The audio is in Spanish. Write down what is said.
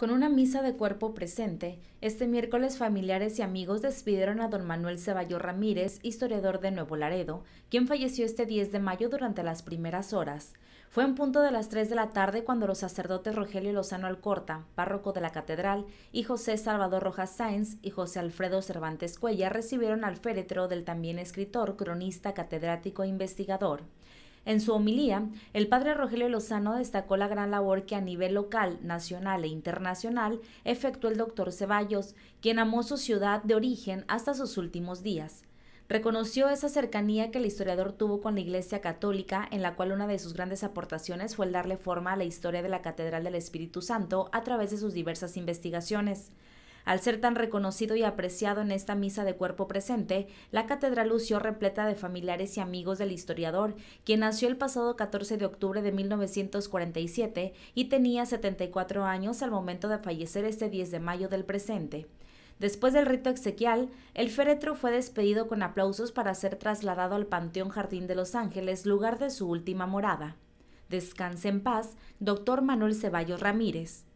Con una misa de cuerpo presente, este miércoles familiares y amigos despidieron a don Manuel Ceballo Ramírez, historiador de Nuevo Laredo, quien falleció este 10 de mayo durante las primeras horas. Fue en punto de las 3 de la tarde cuando los sacerdotes Rogelio Lozano Alcorta, párroco de la catedral, y José Salvador Rojas Sáenz y José Alfredo Cervantes Cuella recibieron al féretro del también escritor, cronista, catedrático e investigador. En su homilía, el padre Rogelio Lozano destacó la gran labor que a nivel local, nacional e internacional efectuó el doctor Ceballos, quien amó su ciudad de origen hasta sus últimos días. Reconoció esa cercanía que el historiador tuvo con la Iglesia Católica, en la cual una de sus grandes aportaciones fue el darle forma a la historia de la Catedral del Espíritu Santo a través de sus diversas investigaciones. Al ser tan reconocido y apreciado en esta misa de cuerpo presente, la catedral lució repleta de familiares y amigos del historiador, quien nació el pasado 14 de octubre de 1947 y tenía 74 años al momento de fallecer este 10 de mayo del presente. Después del rito exequial, el féretro fue despedido con aplausos para ser trasladado al Panteón Jardín de los Ángeles, lugar de su última morada. Descanse en paz, doctor Manuel Ceballos Ramírez.